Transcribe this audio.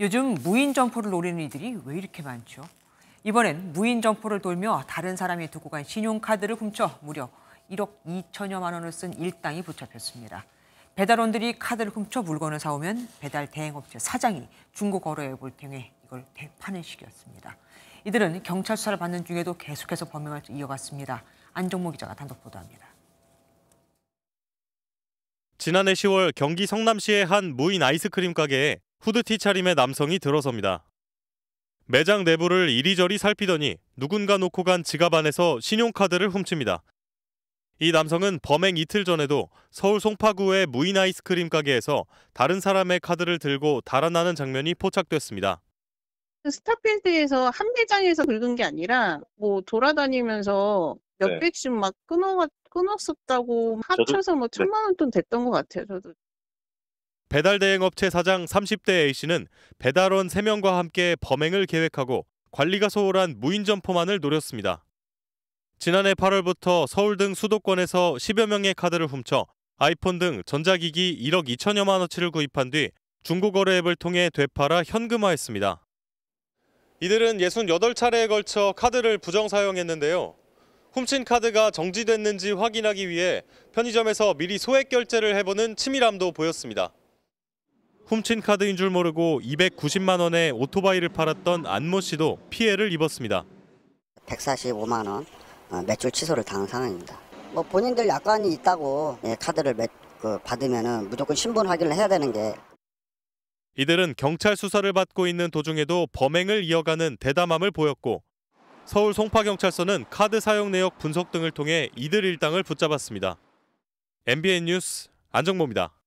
요즘 무인 점포를 노리는 이들이 왜 이렇게 많죠? 이번엔 무인 점포를 돌며 다른 사람이 두고 간 신용카드를 훔쳐 무려 1억 2천여만 원을 쓴 일당이 붙잡혔습니다. 배달원들이 카드를 훔쳐 물건을 사오면 배달 대행업체 사장이 중고 거래 앱을 통해 이걸 대 파는 식이었습니다. 이들은 경찰 수사를 받는 중에도 계속해서 범행을 이어갔습니다. 안정모 기자가 단독 보도합니다. 지난해 10월 경기 성남시의 한 무인 아이스크림 가게에 후드티 차림의 남성이 들어섭니다. 매장 내부를 이리저리 살피더니 누군가 놓고 간 지갑 안에서 신용카드를 훔칩니다. 이 남성은 범행 이틀 전에도 서울 송파구의 무인 아이스크림 가게에서 다른 사람의 카드를 들고 달아나는 장면이 포착됐습니다. 그 스타필드에서 한 매장에서 긁은 게 아니라 뭐 돌아다니면서 네. 몇 백씩 막 끊어 끊었었다고 합쳐서 뭐 네. 천만 원 돈 됐던 것 같아요. 저도 배달대행업체 사장 30대 A씨는 배달원 3명과 함께 범행을 계획하고 관리가 소홀한 무인점포만을 노렸습니다. 지난해 8월부터 서울 등 수도권에서 10여 명의 카드를 훔쳐 아이폰 등 전자기기 1억 2천여만 원치를 구입한 뒤 중고거래 앱을 통해 되팔아 현금화했습니다. 이들은 68차례에 걸쳐 카드를 부정 사용했는데요. 훔친 카드가 정지됐는지 확인하기 위해 편의점에서 미리 소액 결제를 해보는 치밀함도 보였습니다. 훔친 카드인 줄 모르고 290만 원에 오토바이를 팔았던 안 모 씨도 피해를 입었습니다. 145만 원 어, 매출 취소를 당한 상황입니다. 뭐 본인들 약관이 있다고 예, 카드를 그 받으면 무조건 신분 확인을 해야 되는 게 이들은 경찰 수사를 받고 있는 도중에도 범행을 이어가는 대담함을 보였고 서울 송파경찰서는 카드 사용 내역 분석 등을 통해 이들 일당을 붙잡았습니다. MBN 뉴스 안정모입니다.